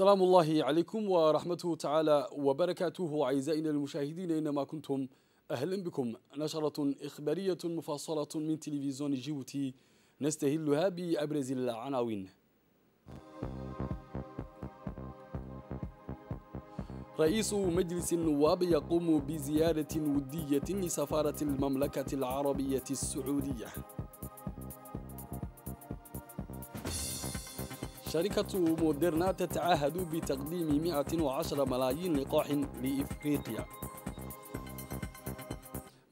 سلام الله عليكم ورحمته تعالى وبركاته أعزائنا المشاهدين أينما كنتم أهلا بكم نشرة إخبارية مفصلة من تلفزيون جيبوتي نستهلها بأبرز العناوين رئيس مجلس النواب يقوم بزيارة ودية لسفارة المملكة العربية السعودية شركة موديرنا تتعهد بتقديم 110 ملايين لقاح لإفريقيا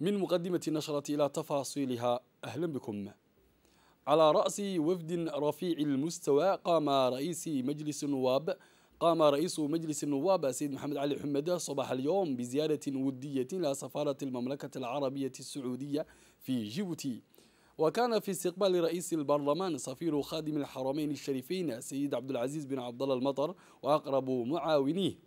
من مقدمة النشرة إلى تفاصيلها أهلا بكم على رأس وفد رفيع المستوى قام رئيس مجلس النواب قام رئيس مجلس النواب سيد محمد علي حمد صباح اليوم بزيارة ودية إلى سفارة المملكة العربية السعودية في جيبوتي وكان في استقبال رئيس البرلمان سفير خادم الحرمين الشريفين السيد عبد العزيز بن عبد الله المطر وأقرب معاونيه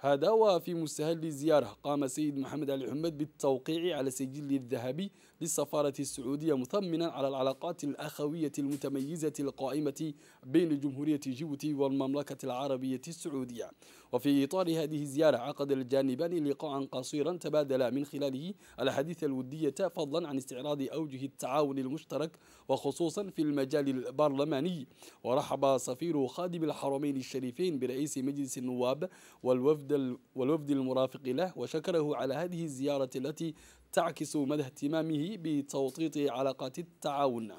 هذا وفي مستهل الزيارة قام السيد محمد علي حمد بالتوقيع على سجل الذهبي للسفارة السعودية مثمنا على العلاقات الأخوية المتميزة القائمة بين جمهورية جيبوتي والمملكة العربية السعودية وفي إطار هذه الزيارة عقد الجانبان لقاء قصيرا تبادلا من خلاله الأحاديث الودية فضلا عن استعراض أوجه التعاون المشترك وخصوصا في المجال البرلماني ورحب سفير خادم الحرمين الشريفين برئيس مجلس النواب والوفد, والوفد المرافق له وشكره على هذه الزيارة التي تعكس مدى اهتمامه بتوطيد علاقات التعاون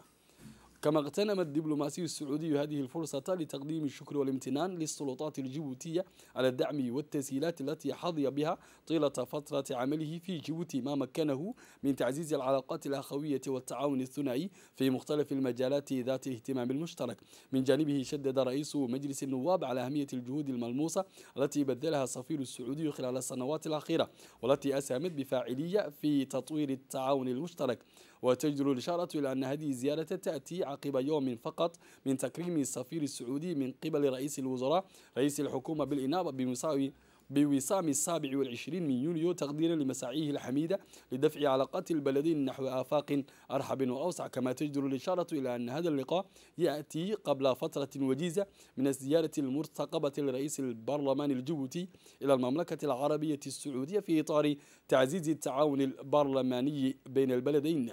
كما اغتنم الدبلوماسي السعودي هذه الفرصة لتقديم الشكر والامتنان للسلطات الجيبوتية على الدعم والتسهيلات التي حظي بها طيلة فترة عمله في جيبوتي ما مكنه من تعزيز العلاقات الأخوية والتعاون الثنائي في مختلف المجالات ذات اهتمام المشترك من جانبه شدد رئيس مجلس النواب على أهمية الجهود الملموسة التي بذلها السفير السعودي خلال السنوات الأخيرة والتي أسهمت بفاعلية في تطوير التعاون المشترك وتجدر الإشارة إلى أن هذه الزيارة تأتي عقب يوم فقط من تكريم السفير السعودي من قبل رئيس الوزراء رئيس الحكومة بالإنابة بمساوي بوسام السابع والعشرين من يوليو تقديرا لمساعيه الحميدة لدفع علاقات البلدين نحو آفاق أرحب وأوسع كما تجدر الإشارة إلى أن هذا اللقاء يأتي قبل فترة وجيزة من الزيارة المرتقبة لرئيس البرلمان الجوتي إلى المملكة العربية السعودية في إطار تعزيز التعاون البرلماني بين البلدين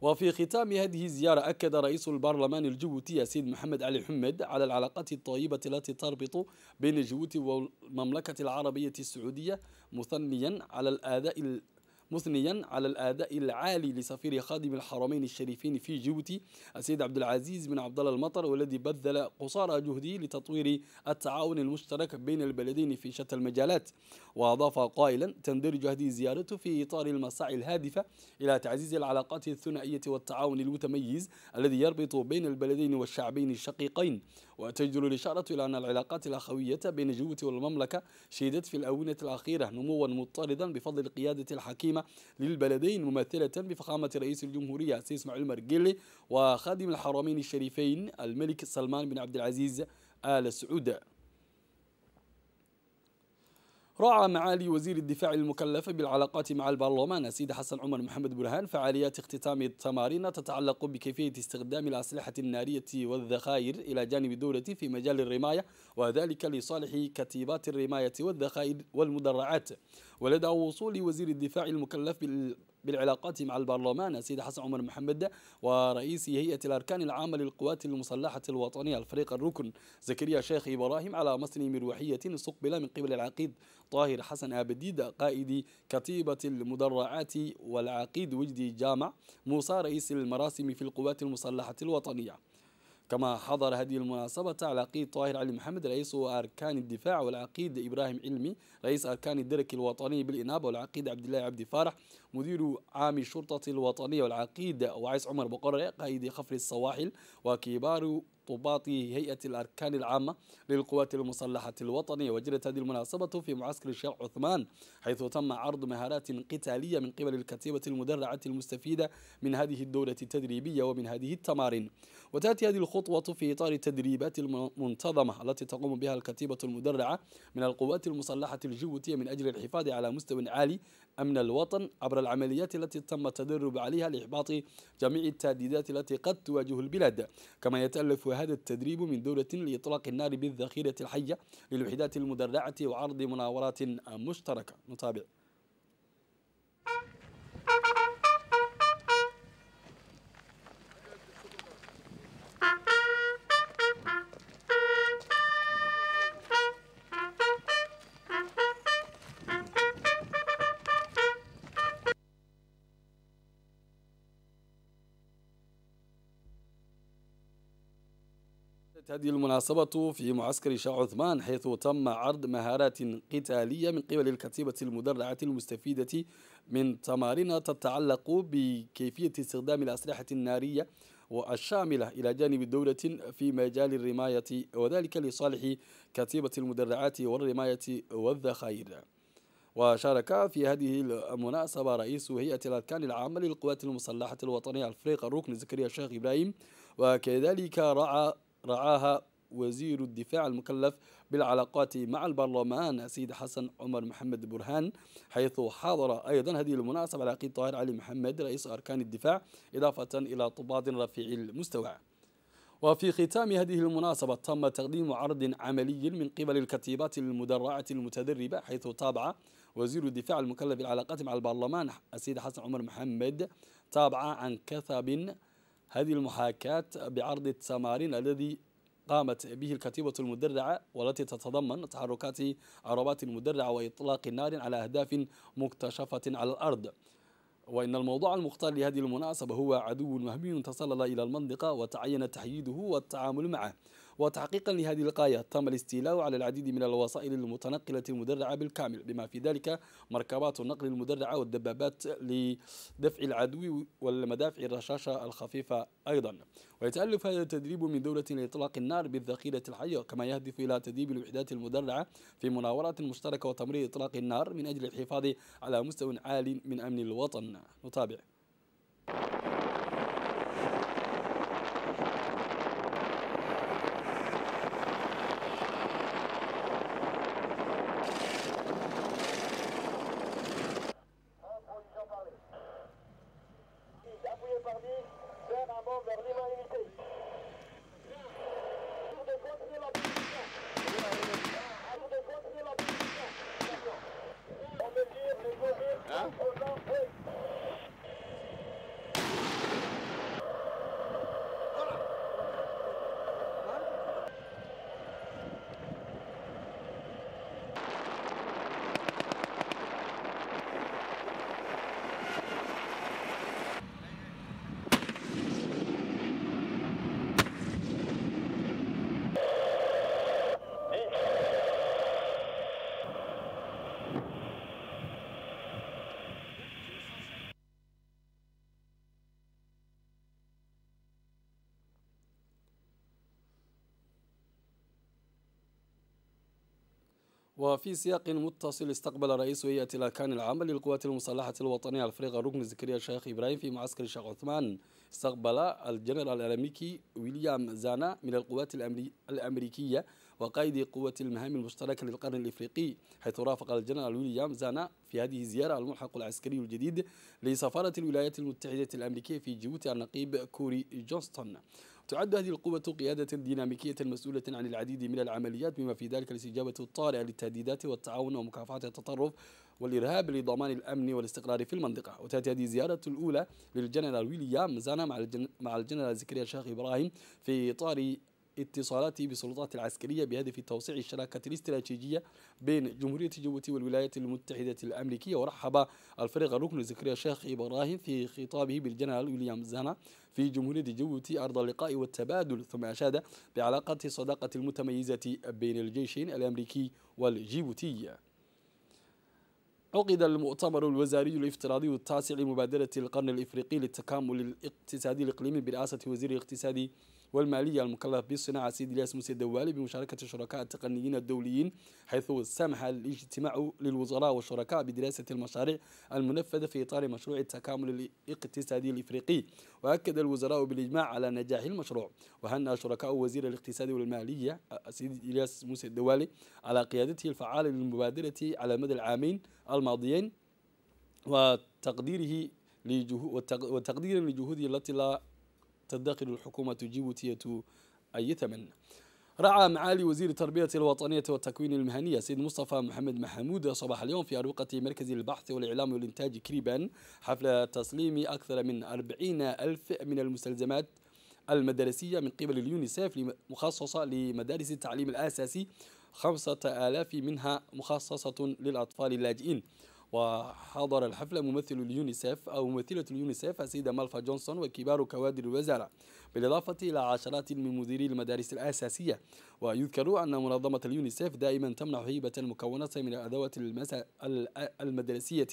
وفي ختام هذه الزيارة أكد رئيس البرلمان الجبوتي سيد محمد علي حمد على العلاقات الطيبة التي تربط بين جيبوتي والمملكة العربية السعودية مثنيا على الأداء مثنيا على الاداء العالي لسفير خادم الحرمين الشريفين في جيبوتي السيد عبد العزيز بن عبد الله المطر والذي بذل قصارى جهده لتطوير التعاون المشترك بين البلدين في شتى المجالات واضاف قائلا تندرج هذه زيارته في اطار المساعي الهادفه الى تعزيز العلاقات الثنائيه والتعاون المتميز الذي يربط بين البلدين والشعبين الشقيقين وتجدر الإشارة إلى أن العلاقات الأخوية بين جيبوتي والمملكة شهدت في الآونة الأخيرة نموا مضطردا بفضل القيادة الحكيمة للبلدين ممثلة بفخامة رئيس الجمهورية السيد اسماعيل مرقلي وخادم الحرمين الشريفين الملك سلمان بن عبد العزيز آل سعود راعى معالي وزير الدفاع المكلف بالعلاقات مع البرلمان السيد حسن عمر محمد برهان فعاليات اختتام التمارين تتعلق بكيفية استخدام الأسلحة النارية والذخائر إلى جانب الدولة في مجال الرماية وذلك لصالح كتيبات الرماية والذخائر والمدرعات ولدى وصول وزير الدفاع المكلف بالعلاقات مع البرلمان السيد حسن عمر محمد ورئيس هيئة الأركان العامة للقوات المسلحة الوطنية الفريق الركن زكريا شيخ إبراهيم على مسن مروحية استقبل من قبل العقيد طاهر حسن أبديد قائد كتيبة المدرعات والعقيد وجدي جامع موسى رئيس المراسم في القوات المسلحة الوطنية كما حضر هذه المناسبة العقيد طاهر علي محمد رئيس أركان الدفاع والعقيد إبراهيم علمي رئيس أركان الدرك الوطني بالإنابة والعقيد عبد الله عبد فارح مدير عام الشرطة الوطنية والعقيد وعيس عمر بقرة قائد خفر السواحل وكبار ضباط هيئة الأركان العامة للقوات المسلحة الوطنية وجرت هذه المناسبة في معسكر الشيخ عثمان حيث تم عرض مهارات قتالية من قبل الكتيبة المدرعة المستفيدة من هذه الدورة التدريبية ومن هذه التمارين وتأتي هذه الخطوة في إطار التدريبات المنتظمة التي تقوم بها الكتيبة المدرعة من القوات المسلحة الجوتية من أجل الحفاظ على مستوى عالي أمن الوطن عبر العمليات التي تم التدرب عليها لإحباط جميع التهديدات التي قد تواجه البلاد كما يتألف هذا التدريب من دولة لإطلاق النار بالذخيرة الحية للوحدات المدرعة وعرض مناورات مشتركة نتابع كانت هذه المناسبة في معسكر شاه عثمان حيث تم عرض مهارات قتالية من قبل الكتيبة المدرعة المستفيدة من تمارين تتعلق بكيفية استخدام الأسلحة النارية والشاملة إلى جانب دولة في مجال الرماية وذلك لصالح كتيبة المدرعات والرماية والذخائر وشارك في هذه المناسبة رئيس هيئة الأركان العامة للقوات المسلحة الوطنية الفريق الركن زكريا الشيخ إبراهيم وكذلك رعى رعاها وزير الدفاع المكلف بالعلاقات مع البرلمان سيد حسن عمر محمد برهان حيث حاضر أيضا هذه المناسبة العقيد طاهر علي محمد رئيس أركان الدفاع إضافة إلى طباد رفيع المستوى وفي ختام هذه المناسبة تم تقديم عرض عملي من قبل الكتيبات المدرعة المتدربة حيث تابع وزير الدفاع المكلف بالعلاقات مع البرلمان السيد حسن عمر محمد تابع عن كثب هذه المحاكاة بعرض التمارين الذي قامت به الكتيبة المدرعة والتي تتضمن تحركات عربات مدرعة وإطلاق نار على أهداف مكتشفة على الأرض وإن الموضوع المختار لهذه المناسبة هو عدو وهمي تسلل إلى المنطقة وتعين تحييده والتعامل معه وتحقيقا لهذه الغاية تم الاستيلاء على العديد من الوسائل المتنقلة المدرعة بالكامل بما في ذلك مركبات النقل المدرعة والدبابات لدفع العدو والمدافع الرشاشة الخفيفة أيضا ويتألف هذا التدريب من دولة لإطلاق النار بالذخيرة الحية كما يهدف إلى تدريب الوحدات المدرعة في مناورات مشتركة وتمرير إطلاق النار من أجل الحفاظ على مستوى عال من أمن الوطن نتابع وفي سياق متصل استقبل رئيس هيئة الأركان العامة للقوات المسلحة الوطنية الفريق الركن زكريا الشيخ إبراهيم في معسكر الشيخ عثمان استقبل الجنرال الأمريكي ويليام زانا من القوات الأمريكية وقائد قوة المهام المشتركة للقرن الإفريقي حيث رافق الجنرال ويليام زانا في هذه الزيارة الملحق العسكري الجديد لسفارة الولايات المتحدة الأمريكية في جيبوتي النقيب كوري جونستون تعد هذه القوة قيادة ديناميكية مسؤولة عن العديد من العمليات بما في ذلك الاستجابة الطارئة للتهديدات والتعاون ومكافحة التطرف والإرهاب لضمان الأمن والاستقرار في المنطقة وتأتي هذه الزيارة الأولى للجنرال ويليام زانا مع الجنرال زكريا شيخ إبراهيم في إطار اتصالاته بالسلطات العسكرية بهدف توسيع الشراكة الاستراتيجية بين جمهورية جيبوتي والولايات المتحدة الأمريكية ورحب الفريق الركن زكريا الشيخ إبراهيم في خطابه بالجنرال ويليام زانا في جمهورية جيبوتي أرض اللقاء والتبادل ثم أشاد بعلاقة الصداقة المتميزة بين الجيشين الأمريكي والجيبوتي عقد المؤتمر الوزاري الافتراضي التاسع لمبادرة القرن الإفريقي للتكامل الاقتصادي الإقليمي برئاسة وزير الاقتصاد والمالية المكلف بصناعة سيد الياس موسى الدوالي بمشاركة الشركاء التقنيين الدوليين حيث سمح الاجتماع للوزراء والشركاء بدراسة المشاريع المنفذة في إطار مشروع التكامل الاقتصادي الإفريقي وأكد الوزراء بالإجماع على نجاح المشروع وهنأ شركاء وزير الاقتصاد والمالية سيد الياس موسى الدوالي على قيادته الفعالة للمبادرة على مدى العامين الماضيين وتقديره وتقديرا لجهوده التي لا تدخر الحكومة الجيبوتية أي ثمن رعى معالي وزير التربية الوطنية والتكوين المهني سيد مصطفى محمد محمود صباح اليوم في أروقة مركز البحث والإعلام والإنتاج كريبان حفل تسليم أكثر من 40 ألف من المستلزمات المدرسية من قبل اليونيسيف مخصصة لمدارس التعليم الأساسي خمسة آلاف منها مخصصة للأطفال اللاجئين وحضر الحفل ممثل اليونيسف أو ممثلة اليونيسف السيدة مالفا جونسون وكبار كوادر الوزارة بالإضافة إلى عشرات من مديري المدارس الأساسية ويذكر أن منظمة اليونيسف دائما تمنح هيبة مكونة من الأدوات المدرسية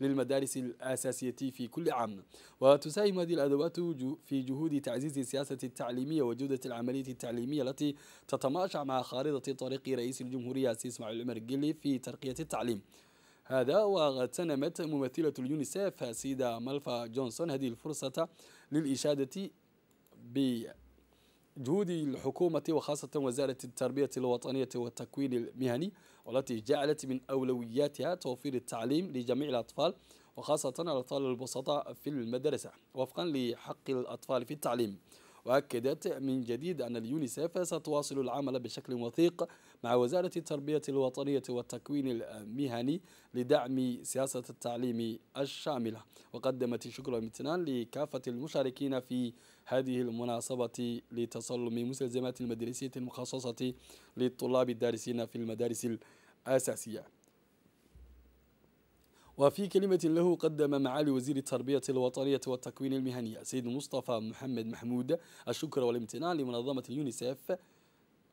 للمدارس الأساسية في كل عام وتساهم هذه الأدوات في جهود تعزيز السياسة التعليمية وجودة العملية التعليمية التي تتماشى مع خارطة طريق رئيس الجمهورية السيس اسماعيل عمر في ترقية التعليم هذا واغتنمت ممثلة اليونيسيف السيدة مالفا جونسون هذه الفرصة للإشادة بجهود الحكومة وخاصة وزارة التربية الوطنية والتكوين المهني والتي جعلت من أولوياتها توفير التعليم لجميع الأطفال وخاصة الأطفال البسطاء في المدرسة وفقا لحق الأطفال في التعليم وأكدت من جديد أن اليونيسف ستواصل العمل بشكل وثيق مع وزارة التربية الوطنية والتكوين المهني لدعم سياسة التعليم الشاملة وقدمت شكر والامتنان لكافة المشاركين في هذه المناسبة لتسلم مستلزمات المدرسية المخصصة للطلاب الدارسين في المدارس الأساسية وفي كلمة له قدم معالي وزير التربية الوطنية والتكوين المهني سيد مصطفى محمد محمود الشكر والامتنان لمنظمة اليونيسف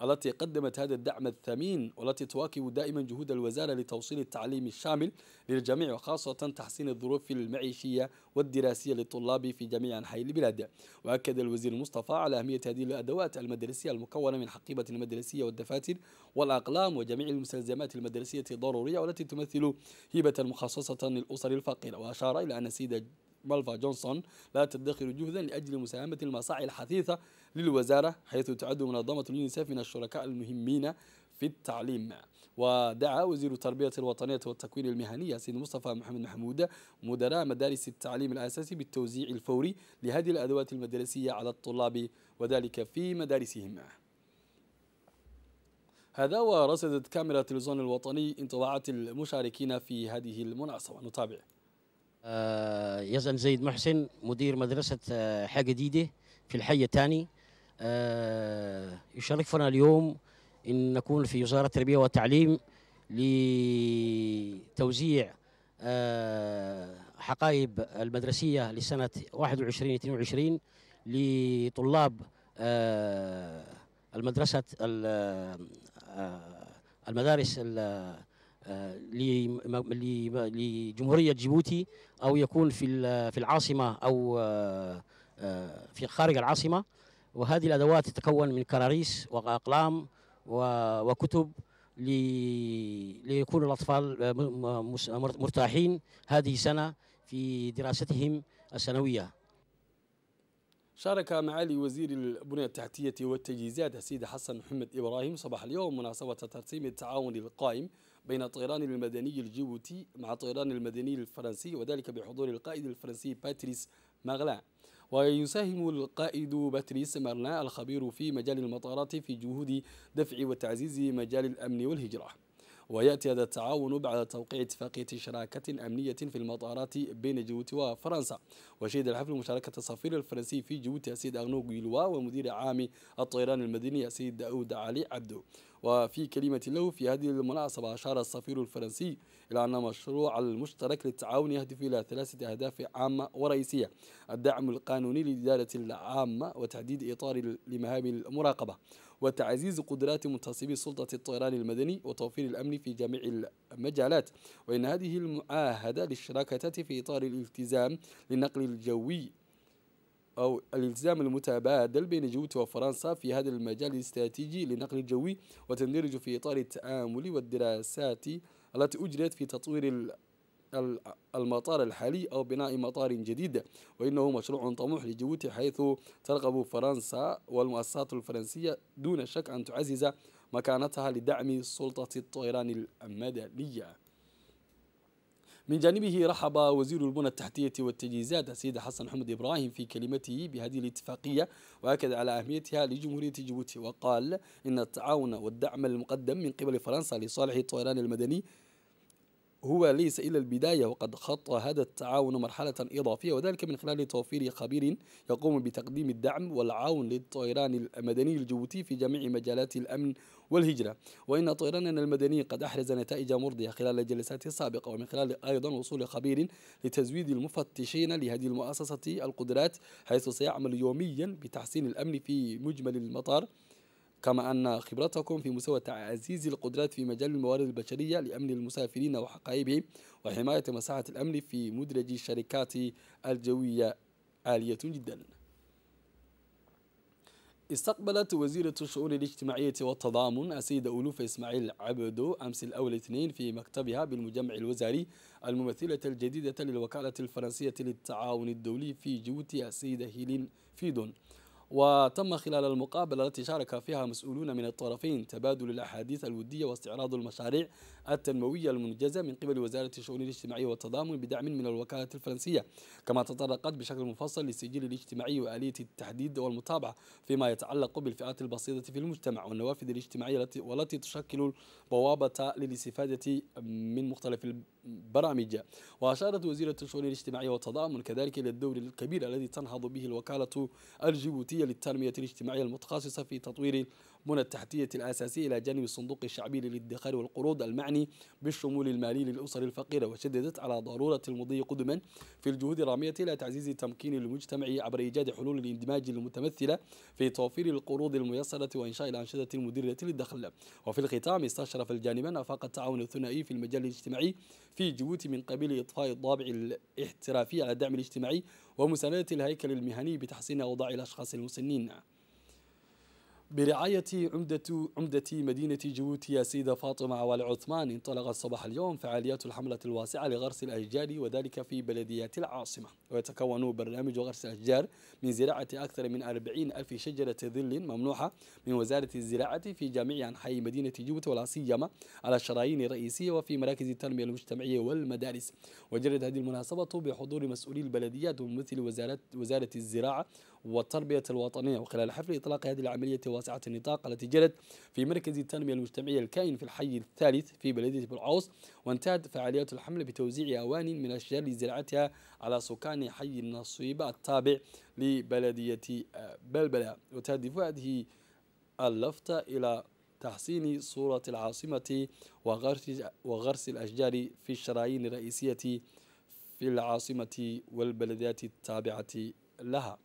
التي قدمت هذا الدعم الثمين والتي تواكب دائما جهود الوزارة لتوصيل التعليم الشامل للجميع وخاصة تحسين الظروف المعيشية والدراسية للطلاب في جميع أنحاء البلاد وأكد الوزير مصطفى على أهمية هذه الأدوات المدرسية المكونة من حقيبة المدرسية والدفاتر والأقلام وجميع المستلزمات المدرسية الضرورية والتي تمثل هبة مخصصة للأسر الفقيرة وأشار إلى أن السيدة مالفا جونسون لا تدخر جهدا لأجل مساهمة المصاعي الحثيثة للوزارة حيث تعد منظمة اليونيسف من الشركاء المهمين في التعليم ودعا وزير التربية الوطنية والتكوين المهني ياسين مصطفى محمد محمود مدراء مدارس التعليم الأساسي بالتوزيع الفوري لهذه الأدوات المدرسية على الطلاب وذلك في مدارسهم هذا ورصدت كاميرا التلفزيون الوطني انطباعات المشاركين في هذه المناسبة نتابع آه، يزن زيد محسن مدير مدرسة آه، حاجة جديدة في الحي الثاني آه، يشرفنا اليوم ان نكون في وزاره التربيه والتعليم لتوزيع آه، حقائب المدرسيه لسنه 21 22 لطلاب آه، المدرسه المدارس لجمهوريه جيبوتي او يكون في في العاصمه او في خارج العاصمه وهذه الأدوات تتكون من كراريس وأقلام وكتب ليكون الأطفال مرتاحين هذه السنة في دراستهم السنوية شارك معالي وزير البنية التحتية والتجهيزات السيد حسن محمد إبراهيم صباح اليوم مناسبة ترسيم التعاون القائم بين الطيران المدني الجيبوتي مع الطيران المدني الفرنسي وذلك بحضور القائد الفرنسي باتريس ماغلان ويساهم القائد باتريس مرنا الخبير في مجال المطارات في جهود دفع وتعزيز مجال الأمن والهجرة ويأتي هذا التعاون بعد توقيع اتفاقية شراكة أمنية في المطارات بين جيبوتي وفرنسا وشهد الحفل مشاركة السفير الفرنسي في جيبوتي السيد أغنو جيلوا ومدير عام الطيران المدني السيد داود علي عبدو وفي كلمة له في هذه المناسبة أشار السفير الفرنسي إلى أن مشروع المشترك للتعاون يهدف إلى ثلاثة أهداف عامة ورئيسية الدعم القانوني للإدارة العامة وتحديد إطار لمهام المراقبة وتعزيز قدرات منتصبي سلطة الطيران المدني وتوفير الأمن في جميع المجالات وإن هذه المعاهدة للشراكة في إطار الالتزام للنقل الجوي أو الالتزام المتبادل بين جيبوتي وفرنسا في هذا المجال الاستراتيجي للنقل الجوي وتندرج في إطار التآمل والدراسات التي أجريت في تطوير المطار الحالي أو بناء مطار جديد وإنه مشروع طموح لجيبوتي حيث ترغب فرنسا والمؤسسات الفرنسية دون شك أن تعزز مكانتها لدعم سلطة الطيران المدنية من جانبه رحب وزير البنى التحتية والتجهيزات السيد حسن حمد إبراهيم في كلمته بهذه الاتفاقية وأكد على أهميتها لجمهورية جيبوتي وقال إن التعاون والدعم المقدم من قبل فرنسا لصالح الطيران المدني هو ليس إلى البداية وقد خط هذا التعاون مرحلة إضافية وذلك من خلال توفير خبير يقوم بتقديم الدعم والعون للطيران المدني الجوتي في جميع مجالات الأمن والهجرة وإن طيراننا المدني قد أحرز نتائج مرضية خلال الجلسات السابقة ومن خلال أيضا وصول خبير لتزويد المفتشين لهذه المؤسسة القدرات حيث سيعمل يوميا بتحسين الأمن في مجمل المطار كما أن خبرتكم في مستوى تعزيز القدرات في مجال الموارد البشرية لأمن المسافرين وحقائبهم وحماية مساحة الأمن في مدرج الشركات الجوية عالية جدا استقبلت وزيرة الشؤون الاجتماعية والتضامن السيدة ألوف إسماعيل عبدو أمس الأول اثنين في مكتبها بالمجمع الوزاري الممثلة الجديدة للوكالة الفرنسية للتعاون الدولي في جوتي السيدة هيلين فيدون وتم خلال المقابلة التي شارك فيها مسؤولون من الطرفين تبادل الأحاديث الودية واستعراض المشاريع التنموية المنجزة من قبل وزارة الشؤون الاجتماعية والتضامن بدعم من الوكالة الفرنسية كما تطرقت بشكل مفصل للسجل الاجتماعي وآلية التحديد والمتابعة فيما يتعلق بالفئات البسيطة في المجتمع والنوافذ الاجتماعية والتي تشكل بوابة للاستفادة من مختلف برامج وأشارت وزيرة الشؤون الاجتماعية والتضامن كذلك إلى الدور الكبير الذي تنهض به الوكالة الجيبوتية للتنمية الاجتماعية المتخصصة في تطوير بنى التحتية الأساسي إلى جانب الصندوق الشعبي للادخار والقروض المعني بالشمول المالي للأسر الفقيرة وشددت على ضرورة المضي قدما في الجهود الرامية إلى تعزيز تمكين المجتمع عبر إيجاد حلول الاندماج المتمثلة في توفير القروض الميسرة وإنشاء الأنشطة المديرة للدخل وفي الختام استشرف الجانبان آفاق التعاون الثنائي في المجال الاجتماعي في جيبوتي من قبيل إطفاء الضابع الاحترافي على الدعم الاجتماعي ومساندة الهيكل المهني بتحسين أوضاع الأشخاص المسنين برعاية عمدة عمدة مدينة جيبوتي سيدة فاطمة عوال عثمان انطلقت صباح اليوم فعاليات الحملة الواسعة لغرس الأشجار وذلك في بلديات العاصمة ويتكون برنامج غرس الأشجار من زراعة أكثر من 40 ألف شجرة ظل ممنوحة من وزارة الزراعة في جميع أنحاء مدينة جوبة ولا سيما على الشرايين الرئيسية وفي مراكز التنمية المجتمعية والمدارس وجرت هذه المناسبة بحضور مسؤولي البلديات وممثل وزارة, وزارة الزراعة والتربية الوطنية وخلال حفل إطلاق هذه العملية واسعة النطاق التي جرت في مركز التنمية المجتمعية الكائن في الحي الثالث في بلدية بلعوص وانتهت فعاليات الحملة بتوزيع أواني من أشجار لزراعتها على سكان ثاني حي من التابع لبلدية آه، بلبلة وتهدف هذه اللفتة إلى تحسين صورة العاصمة وغرس وغرس الأشجار في الشرايين الرئيسية في العاصمة والبلدات التابعة لها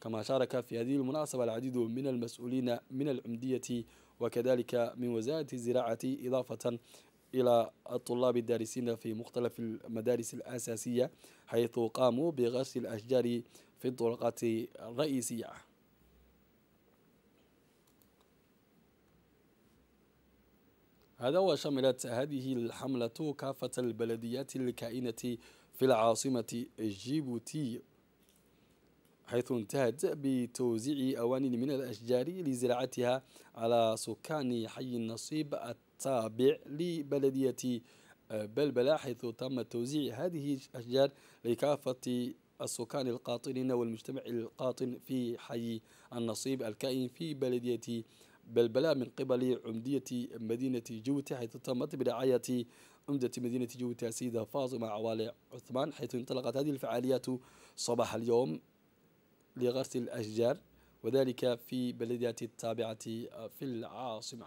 كما شارك في هذه المناسبة العديد من المسؤولين من العمدية وكذلك من وزارة الزراعة إضافة إلى الطلاب الدارسين في مختلف المدارس الأساسية حيث قاموا بغرس الأشجار في الطرقات الرئيسية هذا وشملت هذه الحملة كافة البلديات الكائنة في العاصمة جيبوتي حيث انتهت بتوزيع أواني من الأشجار لزراعتها على سكان حي النصيب التابع لبلدية آه، بلبلة حيث تم توزيع هذه الأشجار لكافة السكان القاطنين والمجتمع القاطن في حي النصيب الكائن في بلدية بلبلة من قبل عمدية مدينة جوتة حيث تمت برعاية عمدة مدينة جوتة سيدة فاطمة عوالي عثمان حيث انطلقت هذه الفعاليات صباح اليوم لغسل الأشجار وذلك في بلدية التابعة في العاصمة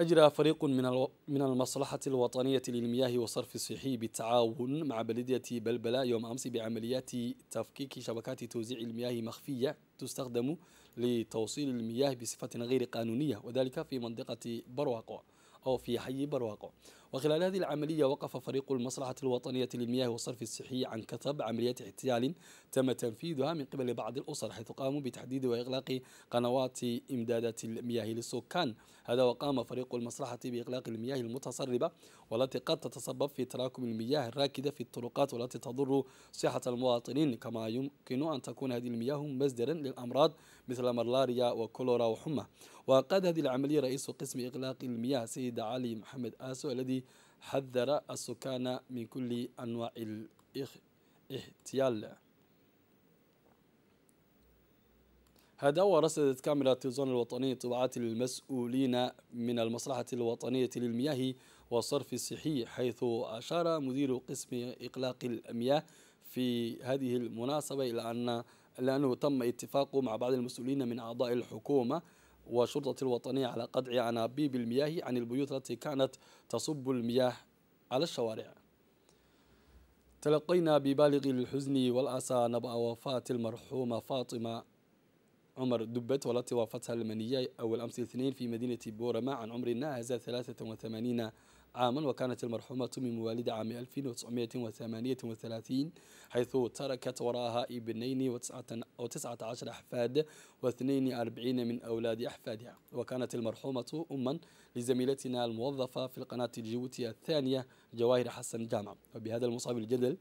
أجرى فريق من من المصلحة الوطنية للمياه وصرف الصحي بالتعاون مع بلدية بلبلة يوم أمس بعمليات تفكيك شبكات توزيع المياه مخفية تستخدم لتوصيل المياه بصفة غير قانونية وذلك في منطقة برواقو أو في حي برواقو وخلال هذه العملية وقف فريق المصلحة الوطنية للمياه والصرف الصحي عن كثب عمليات احتيال تم تنفيذها من قبل بعض الأسر حيث قاموا بتحديد وإغلاق قنوات إمدادات المياه للسكان هذا وقام فريق المصلحة بإغلاق المياه المتسربة والتي قد تتسبب في تراكم المياه الراكدة في الطرقات والتي تضر صحة المواطنين كما يمكن أن تكون هذه المياه مصدرا للأمراض مثل ملاريا وكولورا وحمى وقاد هذه العملية رئيس قسم إغلاق المياه سيد علي محمد آسو الذي حذر السكان من كل أنواع الاحتيال هذا ورصدت كاميرا التلفزيون الوطني طبعات المسؤولين من المصلحة الوطنية للمياه والصرف الصحي حيث أشار مدير قسم إقلاق المياه في هذه المناسبة إلى أن لأنه تم اتفاقه مع بعض المسؤولين من أعضاء الحكومة والشرطة الوطنية على قطع أنابيب المياه عن البيوت التي كانت تصب المياه على الشوارع تلقينا ببالغ الحزن والأسى نبأ وفاة المرحومة فاطمة عمر دبت والتي وافتها المنية أول أمس الاثنين في مدينة بورما عن عمر ناهز 83 عاما وكانت المرحومة من مواليد عام 1938 حيث تركت وراها ابنين وتسعة عشر أحفاد واثنين أربعين من أولاد أحفادها وكانت المرحومة أما لزميلتنا الموظفة في القناة الجيبوتية الثانية جواهر حسن جامع وبهذا المصاب الجدل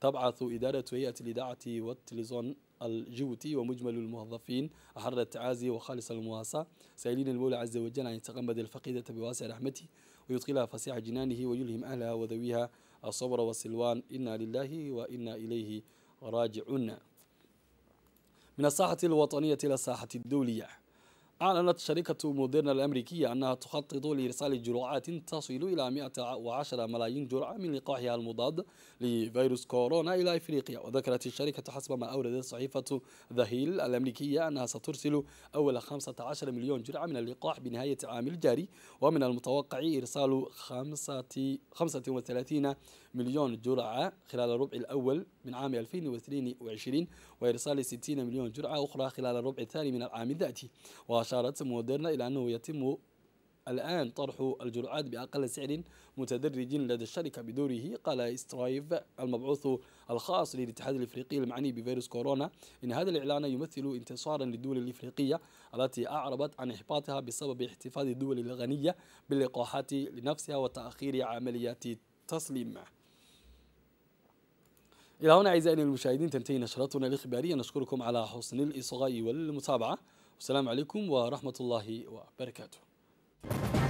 تبعث إدارة هيئة الإذاعة والتلفزيون الجوتي ومجمل الموظفين أحر التعازي وخالص المواساة سائلين المولى عز وجل أن يتغمد الفقيدة بواسع رحمته ويدخلها فسيح جنانه ويلهم أهلها وذويها الصبر والسلوان إنا لله وإنا إليه راجعون من الساحة الوطنية إلى الساحة الدولية أعلنت شركة موديرنا الأمريكية أنها تخطط لإرسال جرعات تصل إلى 110 ملايين جرعة من لقاحها المضاد لفيروس كورونا إلى إفريقيا وذكرت الشركة حسب ما أوردت صحيفة ذا هيل الأمريكية أنها سترسل أول 15 مليون جرعة من اللقاح بنهاية العام الجاري ومن المتوقع إرسال 35 مليون جرعة خلال الربع الأول من عام 2022 وإرسال 60 مليون جرعة أخرى خلال الربع الثاني من العام الذاتي وأشارت مودرنا إلى أنه يتم الآن طرح الجرعات بأقل سعر متدرج لدى الشركة بدوره قال استرايف المبعوث الخاص للاتحاد الإفريقي المعني بفيروس كورونا إن هذا الإعلان يمثل انتصارا للدول الإفريقية التي أعربت عن إحباطها بسبب احتفاظ الدول الغنية باللقاحات لنفسها وتأخير عمليات تسليمها إلى هنا أعزائي المشاهدين تنتهي نشرتنا الإخبارية نشكركم على حسن الإصغاء والمتابعة والسلام عليكم ورحمة الله وبركاته